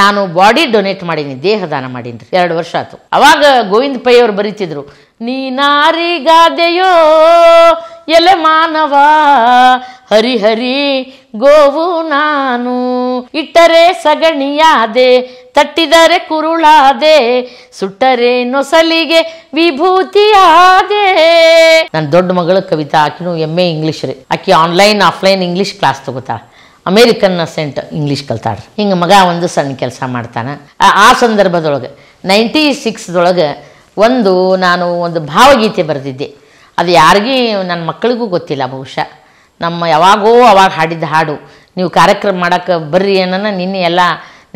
ನಾನು body donate ಮಾಡೀನಿ ದೇಹದಾನ ದಾನ ಮಾಡೀನಿ ಎರಡು ವರ್ಷ ಆಯ್ತು ಅವಾಗ ಗೋವಿಂದ ಪೈ ಅವರು ಬರೀತಿದ್ರು ನೀನಾರಿಗಾದೆಯೋ ಎಲೆ ಮಾನವ ಹರಿಹರಿ ಗೋವು ನಾನು ಇಟ್ಟರೆ ಸಗಣಿಯಾದೆ ತಟ್ಟಿದರೆ ಕುರುಳಾದೆ ಸುಟ್ಟರೆ ನೊಸಲಿಗೆ ವಿಭೂತಿಯಾದೆ ನನ್ನ ದೊಡ್ಡ ಮಗಳ ಕವಿತಾ ಆಕಿನೂ ಎಮ್ ಎ ಇಂಗ್ಲೀಷ್ ರೀ ಆಕಿ ಆನ್ಲೈನ್ ಆಫ್ಲೈನ್ ಇಂಗ್ಲೀಷ್ ಕ್ಲಾಸ್ ತಗೋತಾಳೆ ಅಮೇರಿಕನ್ ಸೆಂಟ್ ಇಂಗ್ಲೀಷ್ ಕಲ್ತಾಡ್ರಿ ಹಿಂಗೆ ಮಗ ಒಂದು ಸಣ್ಣ ಕೆಲಸ ಮಾಡ್ತಾನೆ ಆ ಸಂದರ್ಭದೊಳಗೆ ನೈಂಟಿ ಸಿಕ್ಸ್ದೊಳಗೆ ಒಂದು ನಾನು ಒಂದು ಭಾವಗೀತೆ ಬರೆದಿದ್ದೆ ಅದು ಯಾರಿಗೂ ನನ್ನ ಮಕ್ಕಳಿಗೂ ಗೊತ್ತಿಲ್ಲ ಬಹುಶಃ ನಮ್ಮ ಯಾವಾಗೋ ಅವಾಗ ಹಾಡಿದ್ದ ಹಾಡು ನೀವು ಕಾರ್ಯಕ್ರಮ ಮಾಡೋಕ್ಕೆ ಬರ್ರಿ ಏನನ್ನ ನಿನ್ನೆ ಎಲ್ಲ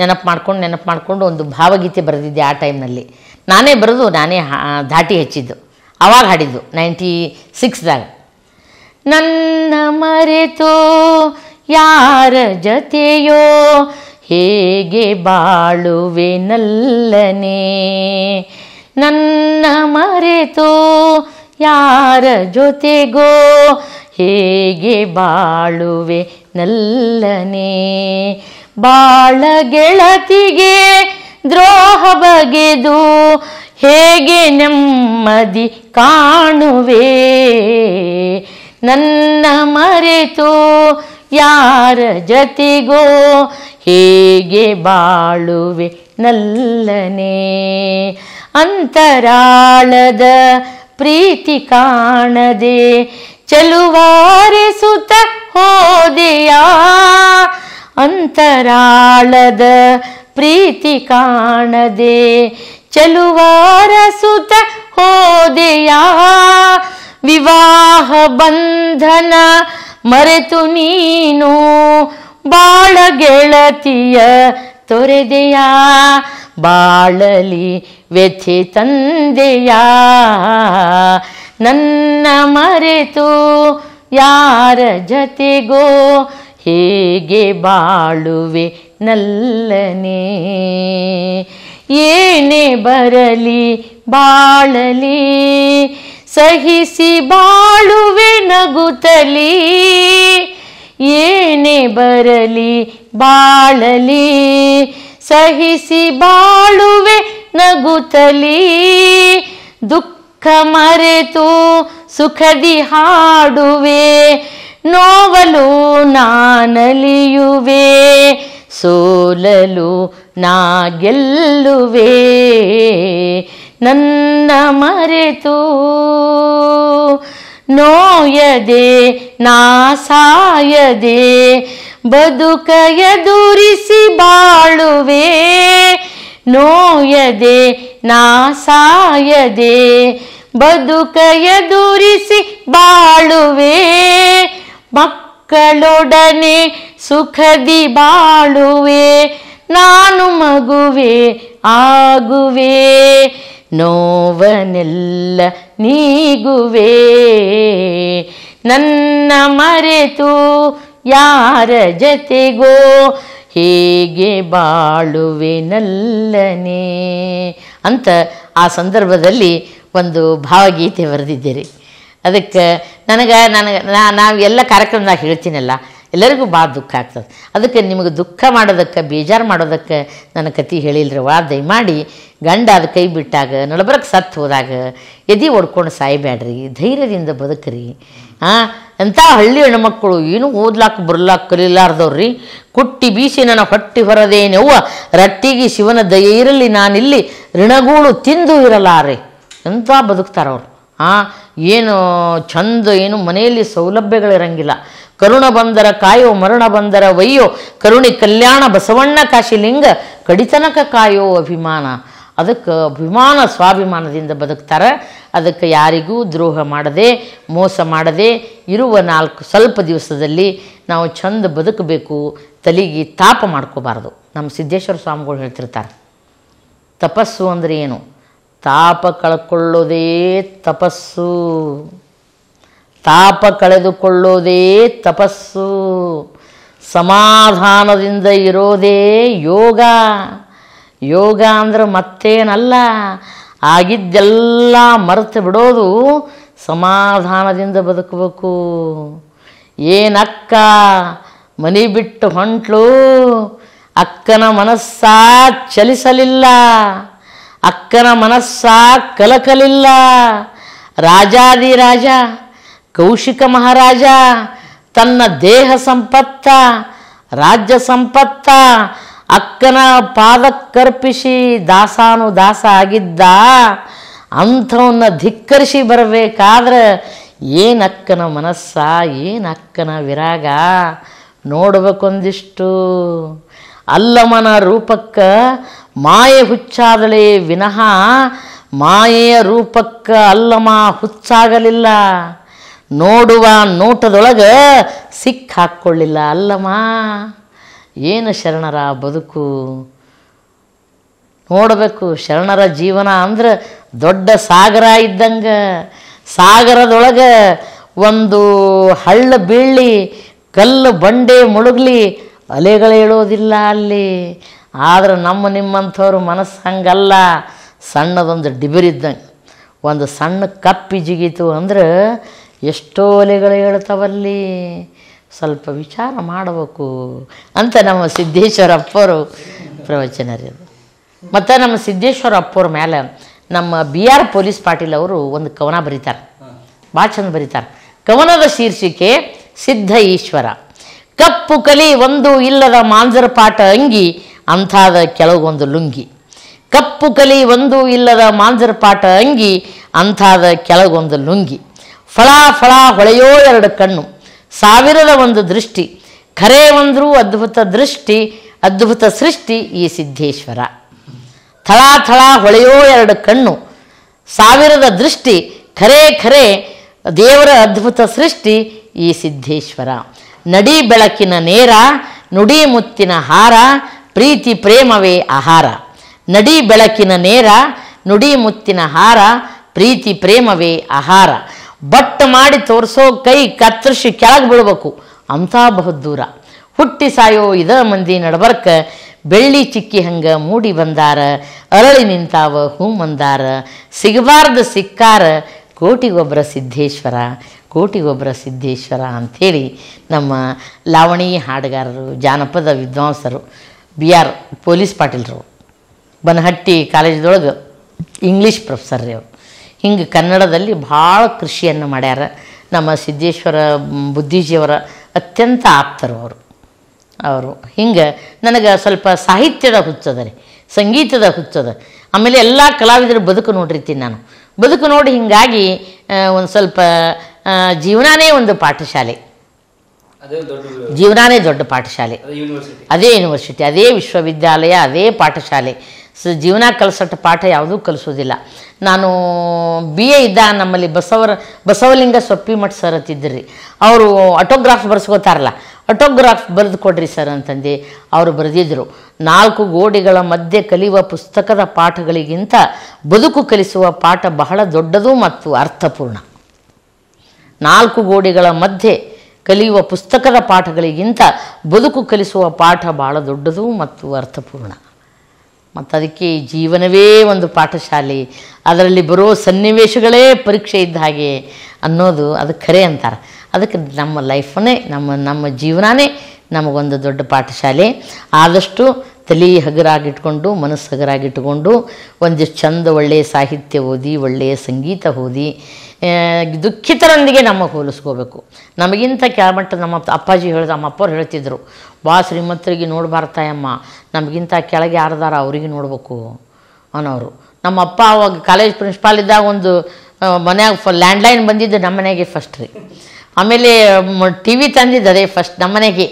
ನೆನಪು ಮಾಡ್ಕೊಂಡು ನೆನಪು ಮಾಡಿಕೊಂಡು ಒಂದು ಭಾವಗೀತೆ ಬರೆದಿದ್ದೆ ಆ ಟೈಮ್ನಲ್ಲಿ ನಾನೇ ಬರೆದು ನಾನೇ ಧಾಟಿ ಹೆಚ್ಚಿದ್ದು ಅವಾಗ ಹಾಡಿದ್ದು ನೈಂಟಿ ಸಿಕ್ಸ್ದಾಗ ನನ್ನ ಮರೆತೋ ಯಾರ ಜತೆಯೋ ಹೇಗೆ ಬಾಳುವೆ ನಲ್ಲನೆ ನನ್ನ ಮರೆತು ಯಾರ ಜೊತೆಗೋ ಹೇಗೆ ಬಾಳುವೆ ನಲ್ಲನೆ ಬಾಳ ಗೆಳತಿಗೆ ದ್ರೋಹ ಬಗೆದು ಹೇಗೆ ನೆಮ್ಮದಿ ಕಾಣುವೆ ನನ್ನ ಮರೆತು ಯಾರ ಜತಿಗೋ ಹೇಗೆ ಬಾಳುವೆ ನಲ್ಲನೆ ಅಂತರಾಳದ ಪ್ರೀತಿ ಕಾಣದೆ ಸುತ ಹೋದೆಯ ಅಂತರಾಳದ ಪ್ರೀತಿ ಕಾಣದೆ ಚಲುವಾರ ಸುತ ಹೋದೆಯ ವಿವಾಹ ಬಂಧನ ಮರೆತು ನೀನು ಬಾಳ ಗೆಳತಿಯ ತೊರೆದೆಯ ಬಾಳಲಿ ವ್ಯಥೆ ತಂದೆಯ ನನ್ನ ಮರೆತು ಯಾರ ಜತೆಗೋ ಹೇಗೆ ಬಾಳುವೆ ನಲ್ಲನೆ ಏನೇ ಬರಲಿ ಬಾಳಲಿ ಸಹಿಸಿ ಬಾಳುವೆ ನಗುತ್ತಲಿ ಏನೇ ಬರಲಿ ಬಾಳಲಿ ಸಹಿಸಿ ಬಾಳುವೆ ನಗುತ್ತಲಿ ದುಃಖ ಮರೆತು ಸುಖದಿ ಹಾಡುವೆ ನೋವಲು ನಾನಲಿಯುವೆ ಸೋಲಲು ನಾ ನನ್ನ ಮರೆತು ನೋಯದೆ ನಾ ಸಾಯದೆ ಬದುಕ ಎದುರಿಸಿ ಬಾಳುವೆ ನೋಯದೆ ನಾ ಸಾಯದೆ ಬದುಕ ಎದುರಿಸಿ ಬಾಳುವೆ ಮಕ್ಕಳೊಡನೆ ಸುಖದಿ ಬಾಳುವೆ ನಾನು ಮಗುವೆ ಆಗುವೆ ನೋವನೆಲ್ಲ ನೀಗುವೆ ನನ್ನ ಮರೆತು ಯಾರ ಜತೆಗೋ ಹೇಗೆ ಬಾಳುವೆನಲ್ಲನೆ ಅಂತ ಆ ಸಂದರ್ಭದಲ್ಲಿ ಒಂದು ಭಾವಗೀತೆ ಬರೆದಿದ್ದೀರಿ ಅದಕ್ಕೆ ನನಗೆ ನನಗೆ ನಾ ನಾವು ಎಲ್ಲ ಕಾರ್ಯಕ್ರಮದಾಗ ಹೇಳ್ತೀನಲ್ಲ ಎಲ್ಲರಿಗೂ ಭಾಳ ದುಃಖ ಆಗ್ತದೆ ಅದಕ್ಕೆ ನಿಮಗೆ ದುಃಖ ಮಾಡೋದಕ್ಕೆ ಬೇಜಾರು ಮಾಡೋದಕ್ಕೆ ನನ್ನ ಕತೆ ವಾ ದಯಮಾಡಿ ಗಂಡ ಅದು ಕೈ ಬಿಟ್ಟಾಗ ನಳಬರಕ್ಕೆ ಸತ್ತು ಹೋದಾಗ ಎದಿ ಒಡ್ಕೊಂಡು ಸಾಯ್ಬೇಡ್ರಿ ಧೈರ್ಯದಿಂದ ಬದುಕ್ರಿ ಹಾಂ ಎಂಥ ಹಳ್ಳಿ ಹೆಣ್ಮಕ್ಕಳು ಏನೂ ಓದ್ಲಾಕ ಬರ್ಲಾಕ ಕಲೀಲಾರ್ದವ್ರಿ ಕುಟ್ಟಿ ಬೀಸಿ ನನ್ನ ಹೊಟ್ಟಿ ಹೊರದೇನೆವ್ವ ರಟ್ಟಿಗೆ ಶಿವನ ದಯ ಇರಲಿ ನಾನಿಲ್ಲಿ ಋಣಗೂಳು ತಿಂದು ಇರಲಾರೆ ಎಂಥ ಬದುಕ್ತಾರವ್ರು ಹಾಂ ಏನು ಚಂದ ಏನು ಮನೆಯಲ್ಲಿ ಸೌಲಭ್ಯಗಳಿರಂಗಿಲ್ಲ ಕರುಣ ಬಂದರ ಕಾಯೋ ಮರಣ ಬಂದರ ವಯ್ಯೋ ಕರುಣಿ ಕಲ್ಯಾಣ ಬಸವಣ್ಣ ಕಾಶಿಲಿಂಗ ಕಡಿತನಕ ಕಾಯೋ ಅಭಿಮಾನ ಅದಕ್ಕೆ ಅಭಿಮಾನ ಸ್ವಾಭಿಮಾನದಿಂದ ಬದುಕ್ತಾರೆ ಅದಕ್ಕೆ ಯಾರಿಗೂ ದ್ರೋಹ ಮಾಡದೆ ಮೋಸ ಮಾಡದೆ ಇರುವ ನಾಲ್ಕು ಸ್ವಲ್ಪ ದಿವಸದಲ್ಲಿ ನಾವು ಚಂದ ಬದುಕಬೇಕು ತಲೆಗೆ ತಾಪ ಮಾಡ್ಕೋಬಾರ್ದು ನಮ್ಮ ಸಿದ್ದೇಶ್ವರ ಸ್ವಾಮಿಗಳು ಹೇಳ್ತಿರ್ತಾರೆ ತಪಸ್ಸು ಅಂದರೆ ಏನು ತಾಪ ಕಳ್ಕೊಳ್ಳೋದೇ ತಪಸ್ಸು ತಾಪ ಕಳೆದುಕೊಳ್ಳೋದೇ ತಪಸ್ಸು ಸಮಾಧಾನದಿಂದ ಇರೋದೇ ಯೋಗ ಯೋಗ ಅಂದರೆ ಮತ್ತೇನಲ್ಲ ಆಗಿದ್ದೆಲ್ಲ ಮರೆತು ಬಿಡೋದು ಸಮಾಧಾನದಿಂದ ಬದುಕಬೇಕು ಏನಕ್ಕ ಮನಿ ಬಿಟ್ಟು ಹೊಂಟ್ಲು ಅಕ್ಕನ ಮನಸ್ಸ ಚಲಿಸಲಿಲ್ಲ ಅಕ್ಕನ ಮನಸ್ಸಾ ಕಲಕಲಿಲ್ಲ ರಾಜಾದಿ ರಾಜ ಕೌಶಿಕ ಮಹಾರಾಜ ತನ್ನ ದೇಹ ಸಂಪತ್ತ ರಾಜ್ಯ ಸಂಪತ್ತ ಅಕ್ಕನ ಪಾದಕ್ಕರ್ಪಿಸಿ ದಾಸಾನು ದಾಸ ಆಗಿದ್ದ ಅಂಥವನ್ನ ಧಿಕ್ಕರಿಸಿ ಬರಬೇಕಾದ್ರೆ ಏನು ಅಕ್ಕನ ಮನಸ್ಸ ಏನು ಅಕ್ಕನ ವಿರಾಗ ನೋಡಬೇಕೊಂದಿಷ್ಟು ಅಲ್ಲಮನ ರೂಪಕ್ಕ ಮಾಯೆ ಹುಚ್ಚಾದಳೆ ವಿನಃ ಮಾಯೆಯ ರೂಪಕ್ಕ ಅಲ್ಲಮ ಹುಚ್ಚಾಗಲಿಲ್ಲ ನೋಡುವ ನೋಟದೊಳಗೆ ಸಿಕ್ಕ ಹಾಕ್ಕೊಳ್ಳಿಲ್ಲ ಅಲ್ಲಮ್ಮ ಏನು ಶರಣರ ಬದುಕು ನೋಡಬೇಕು ಶರಣರ ಜೀವನ ಅಂದ್ರೆ ದೊಡ್ಡ ಸಾಗರ ಇದ್ದಂಗೆ ಸಾಗರದೊಳಗೆ ಒಂದು ಹಳ್ಳ ಬೀಳಿ ಕಲ್ಲು ಬಂಡೆ ಮುಳುಗ್ಲಿ ಅಲೆಗಳೇಳೋದಿಲ್ಲ ಅಲ್ಲಿ ಆದರೆ ನಮ್ಮ ನಿಮ್ಮಂಥವ್ರ ಮನಸ್ಸು ಹಂಗಲ್ಲ ಸಣ್ಣದೊಂದು ಡಿಬಿರಿದ್ದಂಗೆ ಒಂದು ಸಣ್ಣ ಕಪ್ಪಿ ಜಿಗಿತು ಅಂದ್ರೆ ಎಷ್ಟೋ ಒಲೆಗಳು ಹೇಳ್ತಾವಲ್ಲಿ ಸ್ವಲ್ಪ ವಿಚಾರ ಮಾಡಬೇಕು ಅಂತ ನಮ್ಮ ಸಿದ್ದೇಶ್ವರ ಅಪ್ಪರು ಪ್ರವಚನ ಮತ್ತು ನಮ್ಮ ಸಿದ್ದೇಶ್ವರ ಅಪ್ಪರ ಮೇಲೆ ನಮ್ಮ ಬಿ ಆರ್ ಪೊಲೀಸ್ ಪಾಟೀಲ್ ಅವರು ಒಂದು ಕವನ ಬರೀತಾರೆ ಭಾಳ ಚಂದ ಬರೀತಾರೆ ಕವನದ ಶೀರ್ಷಿಕೆ ಸಿದ್ಧ ಈಶ್ವರ ಕಪ್ಪು ಕಲಿ ಒಂದು ಇಲ್ಲದ ಮಾಂಜರ ಪಾಟ ಅಂಗಿ ಅಂಥಾದ ಕೆಳಗೊಂದು ಲುಂಗಿ ಕಪ್ಪು ಕಲಿ ಒಂದು ಇಲ್ಲದ ಮಾಂಜರ ಪಾಟ ಅಂಗಿ ಅಂಥಾದ ಕೆಳಗೊಂದು ಲುಂಗಿ ಫಳಾ ಫಳಾ ಹೊಳೆಯೋ ಎರಡು ಕಣ್ಣು ಸಾವಿರದ ಒಂದು ದೃಷ್ಟಿ ಖರೆ ಒಂದರೂ ಅದ್ಭುತ ದೃಷ್ಟಿ ಅದ್ಭುತ ಸೃಷ್ಟಿ ಈ ಸಿದ್ಧೇಶ್ವರ ಥಳಾ ಥಳಾ ಹೊಳೆಯೋ ಎರಡು ಕಣ್ಣು ಸಾವಿರದ ದೃಷ್ಟಿ ಖರೆ ಖರೆ ದೇವರ ಅದ್ಭುತ ಸೃಷ್ಟಿ ಈ ಸಿದ್ಧೇಶ್ವರ ನಡಿ ಬೆಳಕಿನ ನೇರ ನುಡಿ ಮುತ್ತಿನ ಹಾರ ಪ್ರೀತಿ ಪ್ರೇಮವೇ ಆಹಾರ ನಡಿ ಬೆಳಕಿನ ನೇರ ನುಡಿ ಮುತ್ತಿನ ಹಾರ ಪ್ರೀತಿ ಪ್ರೇಮವೇ ಆಹಾರ ಬಟ್ ಮಾಡಿ ತೋರಿಸೋ ಕೈ ಕತ್ತರಿಸಿ ಕೆಳಗೆ ಬೀಳ್ಬೇಕು ಅಂಥ ದೂರ ಹುಟ್ಟಿ ಸಾಯೋ ಇದ ಮಂದಿ ನಡಬರ್ಕ ಬೆಳ್ಳಿ ಚಿಕ್ಕಿ ಹಂಗೆ ಮೂಡಿ ಬಂದಾರ ಅರಳಿ ನಿಂತಾವ ಹೂ ಮಂದಾರ ಸಿಗಬಾರ್ದು ಸಿಕ್ಕಾರ ಕೋಟಿಗೊಬ್ಬರ ಸಿದ್ದೇಶ್ವರ ಕೋಟಿಗೊಬ್ಬರ ಸಿದ್ದೇಶ್ವರ ಅಂಥೇಳಿ ನಮ್ಮ ಲಾವಣಿ ಹಾಡುಗಾರರು ಜಾನಪದ ವಿದ್ವಾಂಸರು ಬಿ ಆರ್ ಪೊಲೀಸ್ ಪಾಟೀಲ್ರು ಬನಹಟ್ಟಿ ಕಾಲೇಜ್ದೊಳಗೆ ಇಂಗ್ಲೀಷ್ ಪ್ರೊಫೆಸರ್ ರೀ ಅವರು ಹಿಂಗೆ ಕನ್ನಡದಲ್ಲಿ ಭಾಳ ಕೃಷಿಯನ್ನು ಮಾಡ್ಯಾರ ನಮ್ಮ ಸಿದ್ದೇಶ್ವರ ಬುದ್ಧಿಜಿಯವರ ಅತ್ಯಂತ ಆಪ್ತರು ಅವರು ಅವರು ಹಿಂಗೆ ನನಗೆ ಸ್ವಲ್ಪ ಸಾಹಿತ್ಯದ ಹುಚ್ಚದ ರೀ ಸಂಗೀತದ ಹುಚ್ಚದ ಆಮೇಲೆ ಎಲ್ಲ ಕಲಾವಿದರು ಬದುಕು ನೋಡಿರ್ತೀನಿ ನಾನು ಬದುಕು ನೋಡಿ ಹಿಂಗಾಗಿ ಒಂದು ಸ್ವಲ್ಪ ಜೀವನಾನೇ ಒಂದು ಪಾಠಶಾಲೆ ಜೀವನಾನೇ ದೊಡ್ಡ ಪಾಠಶಾಲೆ ಅದೇ ಯೂನಿವರ್ಸಿಟಿ ಅದೇ ವಿಶ್ವವಿದ್ಯಾಲಯ ಅದೇ ಪಾಠಶಾಲೆ ಸ ಜೀವನ ಕಲಿಸಟ್ಟ ಪಾಠ ಯಾವುದೂ ಕಲಿಸೋದಿಲ್ಲ ನಾನು ಬಿ ಎ ಇದ್ದ ನಮ್ಮಲ್ಲಿ ಬಸವರ ಬಸವಲಿಂಗ ಸೊಪ್ಪಿಮಠ ಸರ್ ರೀ ಅವರು ಆಟೋಗ್ರಾಫ್ ಬರ್ಸ್ಕೋತಾರಲ್ಲ ಆಟೋಗ್ರಾಫ್ ಬರೆದು ಕೊಡ್ರಿ ಸರ್ ಅಂತಂದು ಅವರು ಬರೆದಿದ್ದರು ನಾಲ್ಕು ಗೋಡೆಗಳ ಮಧ್ಯೆ ಕಲಿಯುವ ಪುಸ್ತಕದ ಪಾಠಗಳಿಗಿಂತ ಬದುಕು ಕಲಿಸುವ ಪಾಠ ಬಹಳ ದೊಡ್ಡದು ಮತ್ತು ಅರ್ಥಪೂರ್ಣ ನಾಲ್ಕು ಗೋಡೆಗಳ ಮಧ್ಯೆ ಕಲಿಯುವ ಪುಸ್ತಕದ ಪಾಠಗಳಿಗಿಂತ ಬದುಕು ಕಲಿಸುವ ಪಾಠ ಬಹಳ ದೊಡ್ಡದು ಮತ್ತು ಅರ್ಥಪೂರ್ಣ ಮತ್ತು ಅದಕ್ಕೆ ಜೀವನವೇ ಒಂದು ಪಾಠಶಾಲೆ ಅದರಲ್ಲಿ ಬರೋ ಸನ್ನಿವೇಶಗಳೇ ಪರೀಕ್ಷೆ ಇದ್ದ ಹಾಗೆ ಅನ್ನೋದು ಅದು ಖರೆ ಅಂತಾರೆ ಅದಕ್ಕೆ ನಮ್ಮ ಲೈಫನ್ನೇ ನಮ್ಮ ನಮ್ಮ ಜೀವನವೇ ನಮಗೊಂದು ದೊಡ್ಡ ಪಾಠಶಾಲೆ ಆದಷ್ಟು ತಲೆ ಹಗರಾಗಿಟ್ಕೊಂಡು ಮನಸ್ಸು ಹಗರಾಗಿಟ್ಕೊಂಡು ಒಂದಿಷ್ಟು ಚಂದ ಒಳ್ಳೆಯ ಸಾಹಿತ್ಯ ಓದಿ ಒಳ್ಳೆಯ ಸಂಗೀತ ಓದಿ ದುಃಖಿತರೊಂದಿಗೆ ನಮ್ಮ ಹೋಲಿಸ್ಕೋಬೇಕು ನಮಗಿಂತ ಕೆಳಮಟ್ಟ ನಮ್ಮ ಅಪ್ಪಾಜಿ ಹೇಳಿದ ನಮ್ಮ ಅಪ್ಪವ್ರು ಹೇಳ್ತಿದ್ರು ಬಾ ಶ್ರೀಮಂತರಿಗೆ ನೋಡಬಾರ್ತಾಯಮ್ಮ ನಮಗಿಂತ ಕೆಳಗೆ ಯಾರದಾರ ಅವರಿಗೆ ನೋಡಬೇಕು ಅನ್ನೋರು ನಮ್ಮ ಅಪ್ಪ ಅವಾಗ ಕಾಲೇಜ್ ಪ್ರಿನ್ಸಿಪಾಲ್ ಇದ್ದಾಗ ಒಂದು ಮನೆಯಾಗ ಫ ಲ್ಯಾಂಡ್ಲೈನ್ ಬಂದಿದ್ದು ನಮ್ಮ ಮನೆಗೆ ಫಸ್ಟ್ ರೀ ಆಮೇಲೆ ಟಿ ವಿ ತಂದಿದ್ದು ಅದೇ ಫಸ್ಟ್ ನಮ್ಮ ಮನೆಗೆ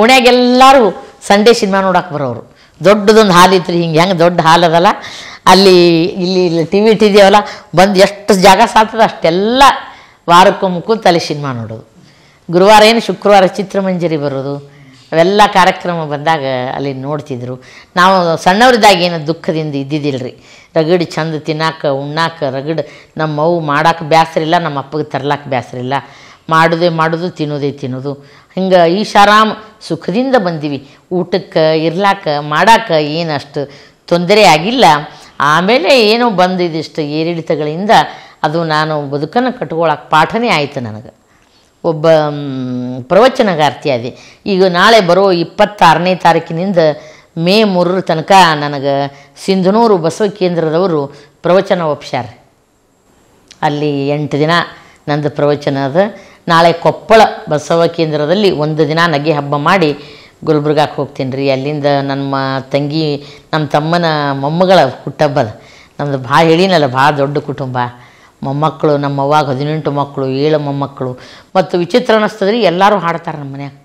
ಓಣ್ಯಾಗೆಲ್ಲರೂ ಸಂಡೇ ಸಿನಿಮಾ ನೋಡಕ್ಕೆ ಬರೋರು ದೊಡ್ಡದೊಂದು ಇತ್ತು ರೀ ಹಿಂಗೆ ಹೆಂಗೆ ದೊಡ್ಡ ಅದಲ್ಲ ಅಲ್ಲಿ ಇಲ್ಲಿ ಇಲ್ಲಿ ಟಿ ವಿ ಇಟ್ಟಿದ್ದೀವಲ್ಲ ಬಂದು ಎಷ್ಟು ಜಾಗ ಸಾತದ ಅಷ್ಟೆಲ್ಲ ವಾರಕ್ಕೊಮ್ಮೆ ತಲೆ ಸಿನಿಮಾ ನೋಡೋದು ಗುರುವಾರ ಏನು ಶುಕ್ರವಾರ ಚಿತ್ರಮಂಜರಿ ಬರೋದು ಅವೆಲ್ಲ ಕಾರ್ಯಕ್ರಮ ಬಂದಾಗ ಅಲ್ಲಿ ನೋಡ್ತಿದ್ರು ನಾವು ಸಣ್ಣವರಿದ್ದಾಗ ಏನು ದುಃಖದಿಂದ ಇದ್ದಿದ್ದಿಲ್ಲ ರೀ ರಗಡ್ ಚಂದ ತಿನ್ನಾಕ ಉಣ್ಣಾಕ ರಗಡ್ ಅವು ಮಾಡಕ್ಕೆ ಬ್ಯಾಸರಿಲ್ಲ ನಮ್ಮ ಅಪ್ಪಗೆ ತರ್ಲಾಕ ಬ್ಯಾಸರಿಲ್ಲ ಮಾಡೋದೇ ಮಾಡೋದು ತಿನ್ನೋದೇ ತಿನ್ನೋದು ಹಿಂಗೆ ಈಶಾರಾಮ್ ಸುಖದಿಂದ ಬಂದೀವಿ ಊಟಕ್ಕೆ ಇರ್ಲಾಕ ಮಾಡಾಕ ಏನಷ್ಟು ತೊಂದರೆ ಆಗಿಲ್ಲ ಆಮೇಲೆ ಏನೋ ಬಂದಿದಿಷ್ಟು ಏರಿಳಿತಗಳಿಂದ ಅದು ನಾನು ಬದುಕನ್ನು ಕಟ್ಕೊಳಕ್ಕೆ ಪಾಠನೇ ಆಯಿತು ನನಗೆ ಒಬ್ಬ ಪ್ರವಚನಗಾರ್ತಿಯಾದೆ ಈಗ ನಾಳೆ ಬರೋ ಇಪ್ಪತ್ತಾರನೇ ತಾರೀಕಿನಿಂದ ಮೇ ಮೂರರ ತನಕ ನನಗೆ ಸಿಂಧನೂರು ಬಸವ ಕೇಂದ್ರದವರು ಪ್ರವಚನ ಒಪ್ಸ್ಯಾರ ಅಲ್ಲಿ ಎಂಟು ದಿನ ನಂದು ಪ್ರವಚನ ಅದು ನಾಳೆ ಕೊಪ್ಪಳ ಬಸವ ಕೇಂದ್ರದಲ್ಲಿ ಒಂದು ದಿನ ನಗೆ ಹಬ್ಬ ಮಾಡಿ ಗುಲ್ಬರ್ಗಾಕ್ಕೆ ಹೋಗ್ತೀನಿ ರೀ ಅಲ್ಲಿಂದ ನಮ್ಮ ತಂಗಿ ನಮ್ಮ ತಮ್ಮನ ಮೊಮ್ಮಗಳ ಹುಟ್ಟಬ್ಬದ ನಮ್ಮದು ಭಾಳ ಹೇಳಿನಲ್ಲ ಭಾಳ ದೊಡ್ಡ ಕುಟುಂಬ ಮೊಮ್ಮಕ್ಕಳು ನಮ್ಮ ಅವ್ವಾಗ ಹದಿನೆಂಟು ಮಕ್ಕಳು ಏಳು ಮೊಮ್ಮಕ್ಕಳು ಮತ್ತು ವಿಚಿತ್ರ ಅನ್ನಿಸ್ತದ್ರಿ ಎಲ್ಲರೂ ಹಾಡ್ತಾರೆ ನಮ್ಮ ಮನ್ಯಾಗ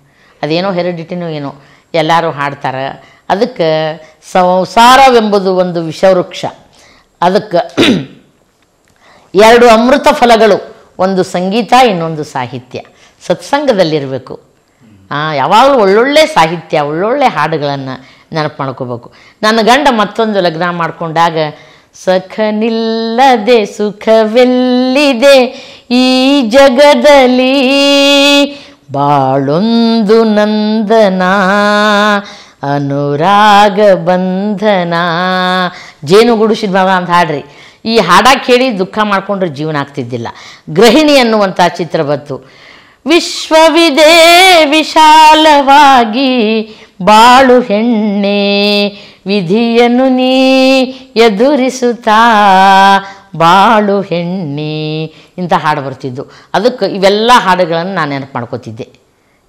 ಅದೇನೋ ಹೆರಿಡಿಟಿನೋ ಏನೋ ಎಲ್ಲರೂ ಹಾಡ್ತಾರೆ ಅದಕ್ಕೆ ಸಂಸಾರವೆಂಬುದು ಒಂದು ವಿಷವೃಕ್ಷ ಅದಕ್ಕೆ ಎರಡು ಅಮೃತ ಫಲಗಳು ಒಂದು ಸಂಗೀತ ಇನ್ನೊಂದು ಸಾಹಿತ್ಯ ಸತ್ಸಂಗದಲ್ಲಿರಬೇಕು ಯಾವಾಗಲೂ ಒಳ್ಳೊಳ್ಳೆ ಸಾಹಿತ್ಯ ಒಳ್ಳೊಳ್ಳೆ ಹಾಡುಗಳನ್ನು ನೆನಪು ಮಾಡ್ಕೋಬೇಕು ನನ್ನ ಗಂಡ ಮತ್ತೊಂದು ಲಗ್ನ ಮಾಡಿಕೊಂಡಾಗ ಸಖನಿಲ್ಲದೆ ಸುಖವೆಲ್ಲಿದೆ ಈ ಜಗದಲ್ಲಿ ಬಾಳೊಂದು ನಂದನ ಅನುರಾಗ ಬಂಧನ ಜೇನು ಗುಡಿಸಿದ ಬಾಬಾ ಅಂತ ಹಾಡ್ರಿ ಈ ಹಾಡ ಕೇಳಿ ದುಃಖ ಮಾಡಿಕೊಂಡ್ರೆ ಜೀವನ ಆಗ್ತಿದ್ದಿಲ್ಲ ಗೃಹಿಣಿ ಅನ್ನುವಂಥ ಚಿತ್ರ ಬಂತು ವಿಶ್ವವಿದೆ ವಿಶಾಲವಾಗಿ ಬಾಳು ಹೆಣ್ಣೆ ವಿಧಿಯನ್ನು ನೀ ಎದುರಿಸುತ್ತಾ ಬಾಳು ಹೆಣ್ಣೆ ಇಂಥ ಹಾಡು ಬರ್ತಿದ್ದು ಅದಕ್ಕೆ ಇವೆಲ್ಲ ಹಾಡುಗಳನ್ನು ನಾನು ನೆನಪು ಮಾಡ್ಕೋತಿದ್ದೆ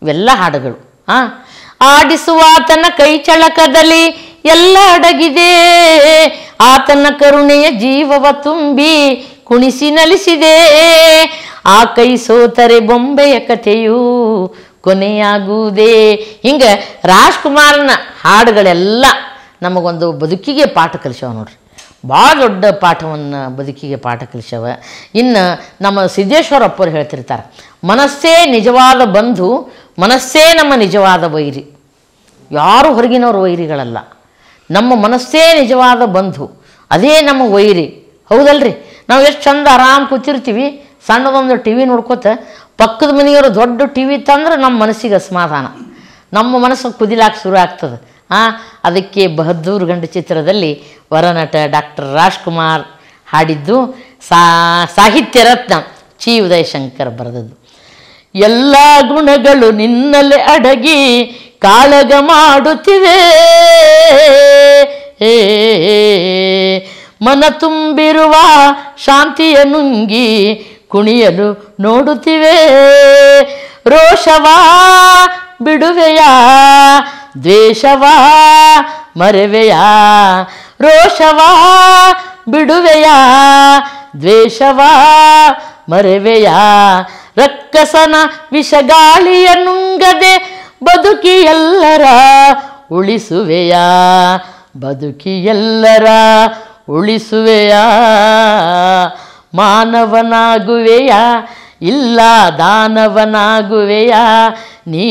ಇವೆಲ್ಲ ಹಾಡುಗಳು ಹಾಂ ಆಡಿಸುವಾತನ ಕೈ ಚಳಕದಲ್ಲಿ ಎಲ್ಲ ಅಡಗಿದೆ ಆತನ ಕರುಣೆಯ ಜೀವವ ತುಂಬಿ ಕುಣಿಸಿ ನಲಿಸಿದೆ ಆ ಕೈ ಸೋತರೆ ಬೊಂಬೆಯ ಕಥೆಯೂ ಕೊನೆಯಾಗುವುದೇ ಹಿಂಗೆ ರಾಜ್ಕುಮಾರನ ಹಾಡುಗಳೆಲ್ಲ ನಮಗೊಂದು ಬದುಕಿಗೆ ಪಾಠ ಕಲಿಸವ ನೋಡ್ರಿ ಭಾಳ ದೊಡ್ಡ ಪಾಠವನ್ನು ಬದುಕಿಗೆ ಪಾಠ ಕಲಿಸವ ಇನ್ನು ನಮ್ಮ ಸಿದ್ದೇಶ್ವರಪ್ಪರು ಹೇಳ್ತಿರ್ತಾರೆ ಮನಸ್ಸೇ ನಿಜವಾದ ಬಂಧು ಮನಸ್ಸೇ ನಮ್ಮ ನಿಜವಾದ ವೈರಿ ಯಾರು ಹೊರಗಿನವ್ರ ವೈರಿಗಳಲ್ಲ ನಮ್ಮ ಮನಸ್ಸೇ ನಿಜವಾದ ಬಂಧು ಅದೇ ನಮ್ಮ ವೈರಿ ಹೌದಲ್ರಿ ನಾವು ಎಷ್ಟು ಚಂದ ಆರಾಮ್ ಕೂತಿರ್ತೀವಿ ಸಣ್ಣದೊಂದು ಟಿ ವಿ ನೋಡ್ಕೋತ ಪಕ್ಕದ ಮನೆಯವರು ದೊಡ್ಡ ಟಿ ವಿ ತಂದ್ರೆ ನಮ್ಮ ಮನಸ್ಸಿಗೆ ಅಸಮಾಧಾನ ನಮ್ಮ ಮನಸ್ಸು ಕುದಿಲಾಕ ಶುರು ಆಗ್ತದೆ ಆ ಅದಕ್ಕೆ ಬಹದ್ದೂರ್ ಗಂಡ ಚಿತ್ರದಲ್ಲಿ ವರನಟ ಡಾಕ್ಟರ್ ರಾಜ್ಕುಮಾರ್ ಹಾಡಿದ್ದು ಸಾ ಸಾಹಿತ್ಯ ರತ್ನ ಚಿ ಶಂಕರ್ ಬರೆದದ್ದು ಎಲ್ಲ ಗುಣಗಳು ನಿನ್ನಲ್ಲೇ ಅಡಗಿ ಕಾಳಗ ಮಾಡುತ್ತಿವೆ ಮನ ತುಂಬಿರುವ ಶಾಂತಿಯ ನುಂಗಿ ಕುಣಿಯಲು ನೋಡುತ್ತಿವೆ ರೋಷವಾ ಬಿಡುವೆಯ ದ್ವೇಷವಾ ಮರವೆಯ ರೋಷವಾ ಬಿಡುವೆಯ ದ್ವೇಷವಾ ಮರವೆಯ ರಕ್ಕಸನ ವಿಷಗಾಳಿಯ ನುಂಗದೆ ಬದುಕಿಯೆಲ್ಲರ ಉಳಿಸುವೆಯಾ ಉಳಿಸುವೆಯ ಬದುಕಿ ಎಲ್ಲರ ಉಳಿಸುವೆಯ ಮಾನವನಾಗುವೆಯ ಇಲ್ಲ ದಾನವನಾಗುವೆಯ ನೀ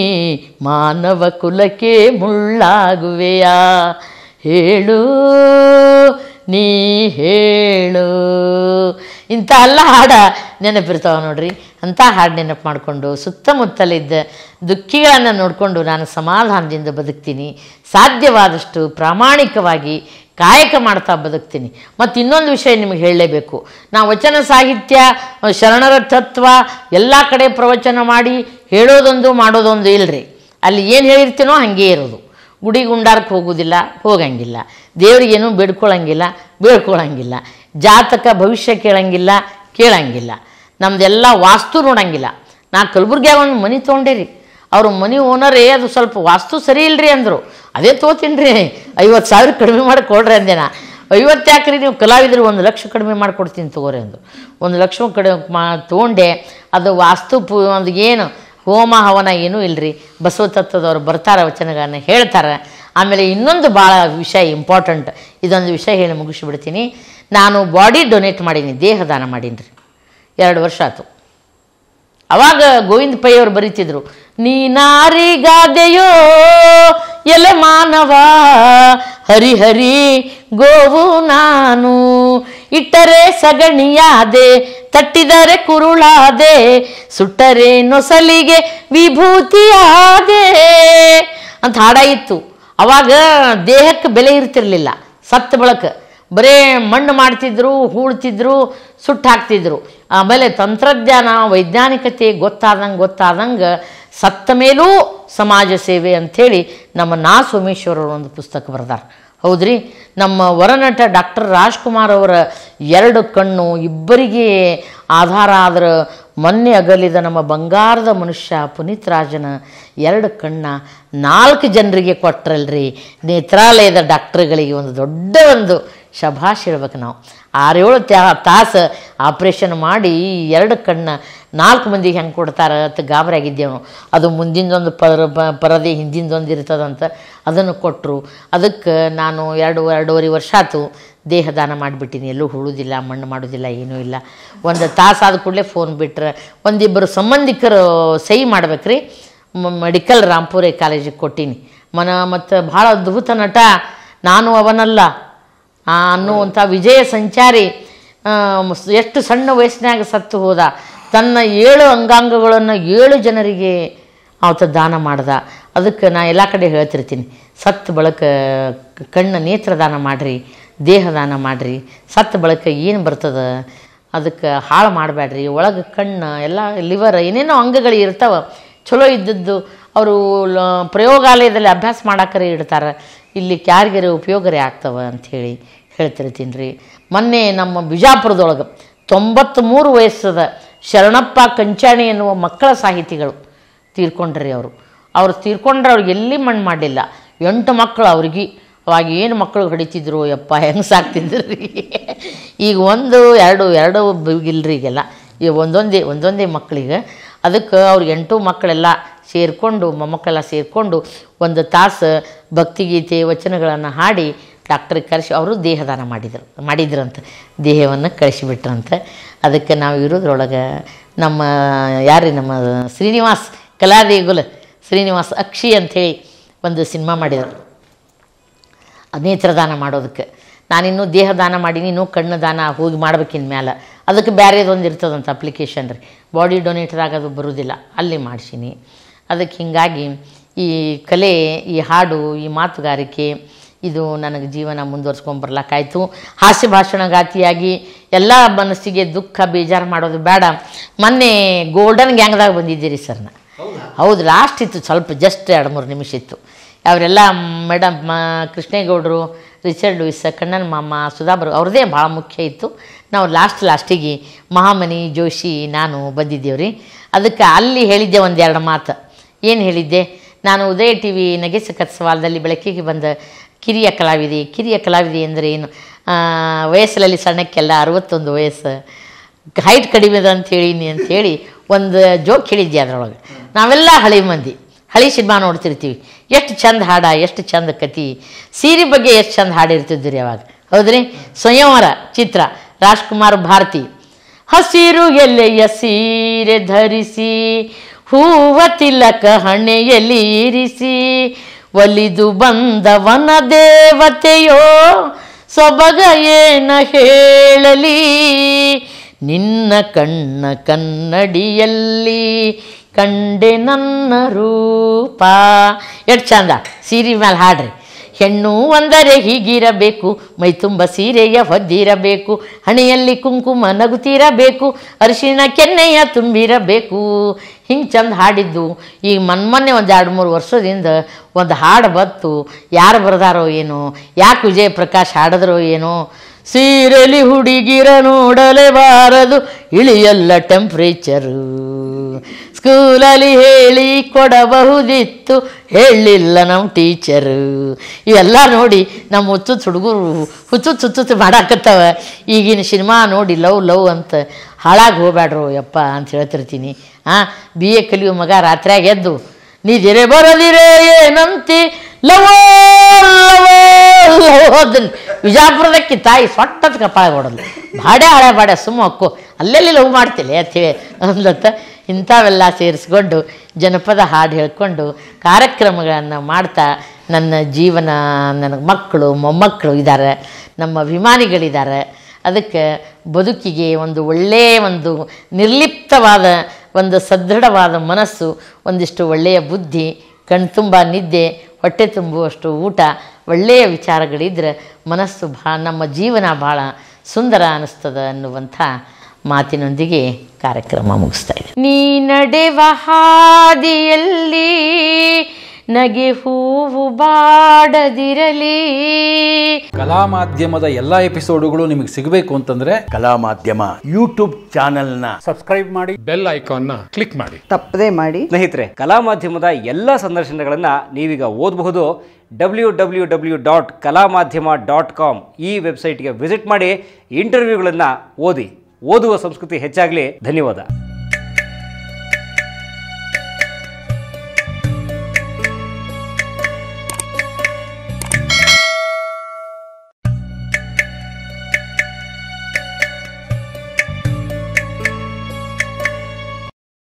ಮಾನವ ಕುಲಕ್ಕೆ ಮುಳ್ಳಾಗುವೆಯ ಹೇಳು ನೀ ಹೇಳು ಇಂಥ ಎಲ್ಲ ಹಾಡ ನೆನಪಿರ್ತಾವೆ ನೋಡ್ರಿ ಅಂಥ ಹಾಡು ನೆನಪು ಮಾಡಿಕೊಂಡು ಸುತ್ತಮುತ್ತಲಿದ್ದ ದುಃಖಿಗಳನ್ನು ನೋಡಿಕೊಂಡು ನಾನು ಸಮಾಧಾನದಿಂದ ಬದುಕ್ತೀನಿ ಸಾಧ್ಯವಾದಷ್ಟು ಪ್ರಾಮಾಣಿಕವಾಗಿ ಕಾಯಕ ಮಾಡ್ತಾ ಬದುಕ್ತೀನಿ ಮತ್ತು ಇನ್ನೊಂದು ವಿಷಯ ನಿಮಗೆ ಹೇಳಲೇಬೇಕು ನಾ ವಚನ ಸಾಹಿತ್ಯ ಶರಣರ ತತ್ವ ಎಲ್ಲ ಕಡೆ ಪ್ರವಚನ ಮಾಡಿ ಹೇಳೋದೊಂದು ಮಾಡೋದೊಂದು ಇಲ್ಲರಿ ಅಲ್ಲಿ ಏನು ಹೇಳಿರ್ತೀನೋ ಹಾಗೇ ಇರೋದು ಗುಡಿ ಗುಂಡಾರಕ್ಕೆ ಹೋಗೋದಿಲ್ಲ ಹೋಗಂಗಿಲ್ಲ ದೇವರಿಗೇನು ಬೇಡ್ಕೊಳ್ಳಂಗಿಲ್ಲ ಬೇಡ್ಕೊಳ್ಳಂಗಿಲ್ಲ ಜಾತಕ ಭವಿಷ್ಯ ಕೇಳಂಗಿಲ್ಲ ಕೇಳಂಗಿಲ್ಲ ನಮ್ಮದೆಲ್ಲ ವಾಸ್ತು ನೋಡಂಗಿಲ್ಲ ನಾ ಕಲಬುರ್ಗಿಯಾಗ ಒಂದು ಮನೆ ರೀ ಅವ್ರ ಮನೆ ಓನರೇ ಅದು ಸ್ವಲ್ಪ ವಾಸ್ತು ಸರಿ ಇಲ್ಲರಿ ಅಂದರು ಅದೇ ರೀ ಐವತ್ತು ಸಾವಿರ ಕಡಿಮೆ ಮಾಡಿ ಕೊಡ್ರಿ ಅಂದೆ ನಾ ಐವತ್ತು ನೀವು ಕಲಾವಿದರು ಒಂದು ಲಕ್ಷ ಕಡಿಮೆ ಮಾಡಿಕೊಡ್ತೀನಿ ತಗೋರಿ ಅಂದರು ಒಂದು ಲಕ್ಷ ಕಡಿಮೆ ಮಾ ತೊಗೊಂಡೆ ಅದು ವಾಸ್ತು ಪು ಒಂದು ಏನು ಹೋಮ ಹವನ ಏನೂ ಇಲ್ಲರಿ ಬಸವ ತತ್ವದವ್ರು ಬರ್ತಾರೆ ವಚನಗಳನ್ನು ಹೇಳ್ತಾರೆ ಆಮೇಲೆ ಇನ್ನೊಂದು ಭಾಳ ವಿಷಯ ಇಂಪಾರ್ಟೆಂಟ್ ಇದೊಂದು ವಿಷಯ ಹೇಳಿ ಮುಗಿಸಿಬಿಡ್ತೀನಿ ನಾನು ಬಾಡಿ ಡೊನೇಟ್ ಮಾಡೀನಿ ದೇಹದಾನ ಮಾಡೀನಿ ರೀ ಎರಡು ವರ್ಷ ಆಯಿತು ಅವಾಗ ಗೋವಿಂದ ಅವರು ಬರೀತಿದ್ರು ನೀ ನಾರಿಗಾದೆಯೋ ಎಲೆ ಮಾನವ ಹರಿಹರಿ ಗೋವು ನಾನು ಇಟ್ಟರೆ ಸಗಣಿಯಾದೆ ತಟ್ಟಿದರೆ ಕುರುಳಾದೆ ಸುಟ್ಟರೆ ನೊಸಲಿಗೆ ವಿಭೂತಿಯಾದೆ ಅಂತ ಹಾಡ ಇತ್ತು ಅವಾಗ ದೇಹಕ್ಕೆ ಬೆಲೆ ಇರ್ತಿರಲಿಲ್ಲ ಸತ್ತ ಬಳಕ ಬರೇ ಮಣ್ಣು ಮಾಡ್ತಿದ್ರು ಹೂಳ್ತಿದ್ರು ಸುಟ್ಟು ಹಾಕ್ತಿದ್ರು ಆಮೇಲೆ ತಂತ್ರಜ್ಞಾನ ವೈಜ್ಞಾನಿಕತೆ ಗೊತ್ತಾದಂಗೆ ಗೊತ್ತಾದಂಗೆ ಸತ್ತ ಮೇಲೂ ಸಮಾಜ ಸೇವೆ ಅಂಥೇಳಿ ನಮ್ಮ ನಾ ಸೋಮೇಶ್ವರರು ಒಂದು ಪುಸ್ತಕ ಬರೆದಾರೆ ಹೌದ್ರಿ ನಮ್ಮ ವರನಟ ಡಾಕ್ಟರ್ ರಾಜ್ಕುಮಾರ್ ಅವರ ಎರಡು ಕಣ್ಣು ಇಬ್ಬರಿಗೆ ಆಧಾರ ಆದ್ರೆ ಮೊನ್ನೆ ಅಗಲಿದ ನಮ್ಮ ಬಂಗಾರದ ಮನುಷ್ಯ ಪುನೀತ್ ರಾಜನ ಎರಡು ಕಣ್ಣ ನಾಲ್ಕು ಜನರಿಗೆ ಕೊಟ್ಟರಲ್ರಿ ನೇತ್ರಾಲಯದ ಡಾಕ್ಟ್ರುಗಳಿಗೆ ಒಂದು ದೊಡ್ಡ ಒಂದು ಶಭಾಷ್ ಇರ್ಬೇಕು ನಾವು ಆರೇಳು ತ್ಯಾ ತಾಸು ಆಪ್ರೇಷನ್ ಮಾಡಿ ಎರಡು ಕಣ್ಣು ನಾಲ್ಕು ಮಂದಿಗೆ ಹೆಂಗೆ ಕೊಡ್ತಾರೆ ಅಂತ ಗಾಬರಿ ನಾವು ಅದು ಮುಂದಿನದೊಂದು ಪರ ಪರದೆ ಹಿಂದಿಂದೊಂದು ಇರ್ತದಂತ ಅದನ್ನು ಕೊಟ್ಟರು ಅದಕ್ಕೆ ನಾನು ಎರಡು ಎರಡೂವರೆ ವರ್ಷ ಆಯ್ತು ದೇಹದಾನ ಮಾಡಿಬಿಟ್ಟಿನಿ ಎಲ್ಲೂ ಹುಳುದಿಲ್ಲ ಮಣ್ಣು ಮಾಡೋದಿಲ್ಲ ಏನೂ ಇಲ್ಲ ಒಂದು ತಾಸಾದ ಕೂಡಲೇ ಫೋನ್ ಬಿಟ್ರೆ ಒಂದಿಬ್ಬರು ಸಂಬಂಧಿಕರು ಸಹಿ ಮಾಡ್ಬೇಕ್ರಿ ಮೆಡಿಕಲ್ ರಾಂಪುರೆ ಕಾಲೇಜಿಗೆ ಕೊಟ್ಟಿನಿ ಮನ ಮತ್ತು ಭಾಳ ಅದ್ಭುತ ನಟ ನಾನು ಅವನಲ್ಲ ಅನ್ನುವಂಥ ವಿಜಯ ಸಂಚಾರಿ ಎಷ್ಟು ಸಣ್ಣ ವಯಸ್ಸಿನಾಗ ಸತ್ತು ಹೋದ ತನ್ನ ಏಳು ಅಂಗಾಂಗಗಳನ್ನು ಏಳು ಜನರಿಗೆ ಆವತ್ತು ದಾನ ಮಾಡ್ದ ಅದಕ್ಕೆ ನಾ ಎಲ್ಲ ಕಡೆ ಹೇಳ್ತಿರ್ತೀನಿ ಸತ್ತು ಬಳಕ ಕಣ್ಣ ನೇತ್ರ ದಾನ ಮಾಡಿರಿ ದೇಹ ದಾನ ಮಾಡಿರಿ ಸತ್ತು ಬಳಕ ಏನು ಬರ್ತದ ಅದಕ್ಕೆ ಹಾಳು ಮಾಡಬೇಡ್ರಿ ಒಳಗೆ ಕಣ್ಣು ಎಲ್ಲ ಲಿವರ್ ಏನೇನೋ ಅಂಗಗಳು ಇರ್ತಾವೆ ಚಲೋ ಇದ್ದದ್ದು ಅವರು ಪ್ರಯೋಗಾಲಯದಲ್ಲಿ ಅಭ್ಯಾಸ ಮಾಡಕ್ಕರೆ ಇಡ್ತಾರೆ ಇಲ್ಲಿ ಕ್ಯಾರಿಗೆರೆ ಉಪಯೋಗರೇ ಆಗ್ತವೆ ಅಂಥೇಳಿ ಹೇಳ್ತಿರ್ತೀನಿ ರೀ ಮೊನ್ನೆ ನಮ್ಮ ಬಿಜಾಪುರದೊಳಗೆ ತೊಂಬತ್ತ್ಮೂರು ವಯಸ್ಸದ ಶರಣಪ್ಪ ಕಂಚಾಣಿ ಎನ್ನುವ ಮಕ್ಕಳ ಸಾಹಿತಿಗಳು ತೀರ್ಕೊಂಡ್ರಿ ಅವರು ಅವರು ತೀರ್ಕೊಂಡ್ರೆ ಅವ್ರಿಗೆ ಎಲ್ಲಿ ಮಣ್ಣು ಮಾಡಿಲ್ಲ ಎಂಟು ಮಕ್ಕಳು ಅವ್ರಿಗೆ ಅವಾಗ ಏನು ಮಕ್ಕಳು ಹೊಡಿತಿದ್ರು ಯಪ್ಪ ಹೆಂಗೆ ಸಾಕ್ತಿದ್ರು ರೀ ಈಗ ಒಂದು ಎರಡು ಎರಡು ಬಿಗಿಲ್ರಿ ಈಗೆಲ್ಲ ಈಗ ಒಂದೊಂದೇ ಒಂದೊಂದೇ ಮಕ್ಕಳಿಗೆ ಅದಕ್ಕೆ ಅವ್ರ ಎಂಟು ಮಕ್ಕಳೆಲ್ಲ ಸೇರಿಕೊಂಡು ಮೊಮ್ಮಕ್ಕಳೆಲ್ಲ ಸೇರಿಕೊಂಡು ಒಂದು ತಾಸು ಭಕ್ತಿಗೀತೆ ವಚನಗಳನ್ನು ಹಾಡಿ ಡಾಕ್ಟ್ರಿಗೆ ಕರೆಸಿ ಅವರು ದೇಹದಾನ ಮಾಡಿದರು ಮಾಡಿದ್ರಂತೆ ದೇಹವನ್ನು ಕಳಿಸಿಬಿಟ್ರಂತ ಅದಕ್ಕೆ ನಾವು ಇರೋದ್ರೊಳಗೆ ನಮ್ಮ ಯಾರೀ ನಮ್ಮ ಶ್ರೀನಿವಾಸ್ ಕಲಾದೇಗುಲ ಶ್ರೀನಿವಾಸ್ ಅಕ್ಷಿ ಅಂಥೇಳಿ ಒಂದು ಸಿನಿಮಾ ಮಾಡಿದರು ನೇತ್ರದಾನ ಮಾಡೋದಕ್ಕೆ ನಾನಿನ್ನೂ ದೇಹದಾನ ಮಾಡೀನಿ ಇನ್ನೂ ಕಣ್ಣು ದಾನ ಹೋಗಿ ಮಾಡ್ಬೇಕಿನ ಮ್ಯಾಲೆ ಅದಕ್ಕೆ ಬೇರೆದೊಂದು ಇರ್ತದಂತ ಅಪ್ಲಿಕೇಶನ್ ರೀ ಬಾಡಿ ಡೊನೇಟರ್ ಆಗೋದು ಬರೋದಿಲ್ಲ ಅಲ್ಲಿ ಮಾಡ್ಸೀನಿ ಅದಕ್ಕೆ ಹೀಗಾಗಿ ಈ ಕಲೆ ಈ ಹಾಡು ಈ ಮಾತುಗಾರಿಕೆ ಇದು ನನಗೆ ಜೀವನ ಮುಂದುವರ್ಸ್ಕೊಂಡು ಬರ್ಲಿಕ್ಕಾಯ್ತು ಹಾಸ್ಯ ಭಾಷಣಗಾತಿಯಾಗಿ ಎಲ್ಲ ಮನಸ್ಸಿಗೆ ದುಃಖ ಬೇಜಾರು ಮಾಡೋದು ಬೇಡ ಮೊನ್ನೆ ಗೋಲ್ಡನ್ ಗ್ಯಾಂಗ್ದಾಗ ಬಂದಿದ್ದೀರಿ ಸರ್ನ ಹೌದು ಲಾಸ್ಟ್ ಇತ್ತು ಸ್ವಲ್ಪ ಜಸ್ಟ್ ಎರಡು ಮೂರು ನಿಮಿಷ ಇತ್ತು ಅವರೆಲ್ಲ ಮೇಡಮ್ ಕೃಷ್ಣೇಗೌಡರು ರಿಚರ್ಡ್ ಲೂಯಿಸ್ ಕಣ್ಣನ್ ಮಾಮ ಸುಧಾಬರು ಅವ್ರದ್ದೇ ಭಾಳ ಮುಖ್ಯ ಇತ್ತು ನಾವು ಲಾಸ್ಟ್ ಲಾಸ್ಟಿಗೆ ಮಹಾಮನಿ ಜೋಶಿ ನಾನು ಬಂದಿದ್ದೇವ್ರಿ ಅದಕ್ಕೆ ಅಲ್ಲಿ ಹೇಳಿದ್ದೆ ಒಂದೆರಡು ಮಾತು ಏನು ಹೇಳಿದ್ದೆ ನಾನು ಉದಯ ಟಿ ವಿ ಕತ್ಸವಾಲದಲ್ಲಿ ಬೆಳಕಿಗೆ ಬಂದ ಕಿರಿಯ ಕಲಾವಿದೆ ಕಿರಿಯ ಕಲಾವಿದೆ ಅಂದರೆ ಏನು ವಯಸ್ಸಲ್ಲಿ ಸಣ್ಣಕ್ಕೆಲ್ಲ ಅರವತ್ತೊಂದು ವಯಸ್ಸು ಹೈಟ್ ಕಡಿಮೆ ಅಂತ ಹೇಳಿನಿ ಅಂಥೇಳಿ ಒಂದು ಜೋಕ್ ಹೇಳಿದ್ದೆ ಅದರೊಳಗೆ ನಾವೆಲ್ಲ ಹಳೆ ಮಂದಿ ಹಳೆ ಸಿನಿಮಾ ನೋಡ್ತಿರ್ತೀವಿ ಎಷ್ಟು ಚಂದ ಹಾಡ ಎಷ್ಟು ಚಂದ ಕತಿ ಸೀರೆ ಬಗ್ಗೆ ಎಷ್ಟು ಚಂದ ಹಾಡಿರ್ತಿದ್ದಿರಿ ರೀ ಅವಾಗ ಹೌದ್ರಿ ಸ್ವಯಂವರ ಚಿತ್ರ ರಾಜ್ಕುಮಾರ್ ಭಾರತಿ ಹಸಿರು ಎಲೆಯ ಸೀರೆ ಧರಿಸಿ ಹೂವ ತಿಲಕ ಹಣೆಯಲ್ಲಿ ಇರಿಸಿ ಒಲಿದು ಬಂದವನ ದೇವತೆಯೋ ಸೊಬಗ ಏನ ಹೇಳಲಿ ನಿನ್ನ ಕಣ್ಣ ಕನ್ನಡಿಯಲ್ಲಿ ಕಂಡೆ ನನ್ನ ರೂಪ ಎಷ್ಟು ಚಂದ ಸೀರೆ ಮೇಲೆ ಹಾಡ್ರಿ ಹೆಣ್ಣು ಅಂದರೆ ಹೀಗಿರಬೇಕು ತುಂಬ ಸೀರೆಯ ಹೊದ್ದಿರಬೇಕು ಹಣೆಯಲ್ಲಿ ಕುಂಕುಮ ನಗುತ್ತಿರಬೇಕು ಅರಿಶಿನ ಕೆನ್ನೆಯ ತುಂಬಿರಬೇಕು ಹಿಂಗೆ ಚಂದ ಹಾಡಿದ್ದು ಈಗ ಮೊನ್ನೆ ಒಂದು ಎರಡು ಮೂರು ವರ್ಷದಿಂದ ಒಂದು ಹಾಡು ಬತ್ತು ಯಾರು ಬರೆದಾರೋ ಏನೋ ಯಾಕೆ ವಿಜಯ ಪ್ರಕಾಶ್ ಹಾಡಿದ್ರೋ ಏನೋ ಸೀರೆಲಿ ಹುಡುಗಿರ ನೋಡಲೇಬಾರದು ಇಳಿಯಲ್ಲ ಟೆಂಪ್ರೇಚರು ಸ್ಕೂಲಲ್ಲಿ ಹೇಳಿ ಕೊಡಬಹುದಿತ್ತು ಹೇಳಲಿಲ್ಲ ನಮ್ಮ ಟೀಚರು ಇವೆಲ್ಲ ನೋಡಿ ನಮ್ಮ ಹುಚ್ಚು ಹುಡುಗರು ಹುಚ್ಚು ಹುಚ್ಚು ಮಾಡಾಕತ್ತವ ಈಗಿನ ಸಿನಿಮಾ ನೋಡಿ ಲವ್ ಲವ್ ಅಂತ ಹಾಳಾಗಿ ಹೋಗ್ಬೇಡ್ರು ಯಪ್ಪ ಅಂತ ಹೇಳ್ತಿರ್ತೀನಿ ಹಾಂ ಬಿ ಎ ಕಲಿಯೋ ಮಗ ರಾತ್ರಿಯಾಗ ಎದ್ದು ನೀದಿರೇ ಬರೋದಿರೇ ಏನಂತಿ ಲವ್ ಹೋದನ್ ವಿಜಾಪುರದಕ್ಕೆ ತಾಯಿ ಸೊಟ್ಟದ ಕಪಾಳ ಹೊಡೋದು ಬಾಡೆ ಹಳೆ ಬಾಡೆ ಸುಮ್ಮ ಅಕ್ಕೋ ಅಲ್ಲೆಲ್ಲಿ ಲವ್ ಮಾಡ್ತಿಲ್ಲ ಅಂತೇಳಿ ಅಂದ್ಲತ್ತ ಇಂಥವೆಲ್ಲ ಸೇರಿಸ್ಕೊಂಡು ಜನಪದ ಹಾಡು ಹೇಳ್ಕೊಂಡು ಕಾರ್ಯಕ್ರಮಗಳನ್ನು ಮಾಡ್ತಾ ನನ್ನ ಜೀವನ ನನಗೆ ಮಕ್ಕಳು ಮೊಮ್ಮಕ್ಕಳು ಇದ್ದಾರೆ ನಮ್ಮ ಅಭಿಮಾನಿಗಳಿದ್ದಾರೆ ಅದಕ್ಕೆ ಬದುಕಿಗೆ ಒಂದು ಒಳ್ಳೆಯ ಒಂದು ನಿರ್ಲಿಪ್ತವಾದ ಒಂದು ಸದೃಢವಾದ ಮನಸ್ಸು ಒಂದಿಷ್ಟು ಒಳ್ಳೆಯ ಬುದ್ಧಿ ಕಣ್ತುಂಬ ನಿದ್ದೆ ಹೊಟ್ಟೆ ತುಂಬುವಷ್ಟು ಊಟ ಒಳ್ಳೆಯ ವಿಚಾರಗಳಿದ್ದರೆ ಮನಸ್ಸು ಭಾ ನಮ್ಮ ಜೀವನ ಭಾಳ ಸುಂದರ ಅನ್ನಿಸ್ತದೆ ಅನ್ನುವಂಥ ಮಾತಿನೊಂದಿಗೆ ಕಾರ್ಯಕ್ರಮ ಮುಗಿಸ್ತಾ ಇದೆ ನೀ ನಡೆವ ಹಾದಿಯಲ್ಲಿ ನಗೆ ಹೂವು ಬಾಡದಿರಲಿ ಕಲಾ ಮಾಧ್ಯಮದ ಎಲ್ಲಾ ಎಪಿಸೋಡುಗಳು ನಿಮಗೆ ಸಿಗಬೇಕು ಅಂತಂದ್ರೆ ಕಲಾ ಮಾಧ್ಯಮ ಯೂಟ್ಯೂಬ್ ಚಾನೆಲ್ ನ ಸಬ್ಸ್ಕ್ರೈಬ್ ಮಾಡಿ ಬೆಲ್ ಐಕಾನ್ ನ ಕ್ಲಿಕ್ ಮಾಡಿ ತಪ್ಪದೇ ಮಾಡಿ ಸ್ನೇಹಿತರೆ ಕಲಾ ಮಾಧ್ಯಮದ ಎಲ್ಲಾ ಸಂದರ್ಶನಗಳನ್ನ ನೀವೀಗ ಓದಬಹುದು ಡಬ್ಲ್ಯೂ ಡಬ್ಲ್ಯೂ ಡಬ್ಲ್ಯೂ ಡಾಟ್ ಕಲಾ ಮಾಧ್ಯಮ ಡಾಟ್ ಕಾಮ್ ಈ ವೆಬ್ಸೈಟ್ಗೆ ವಿಸಿಟ್ ಮಾಡಿ ಇಂಟರ್ವ್ಯೂಗಳನ್ನು ಓದಿ ಓದುವ ಸಂಸ್ಕೃತಿ ಹೆಚ್ಚಾಗಲಿ ಧನ್ಯವಾದ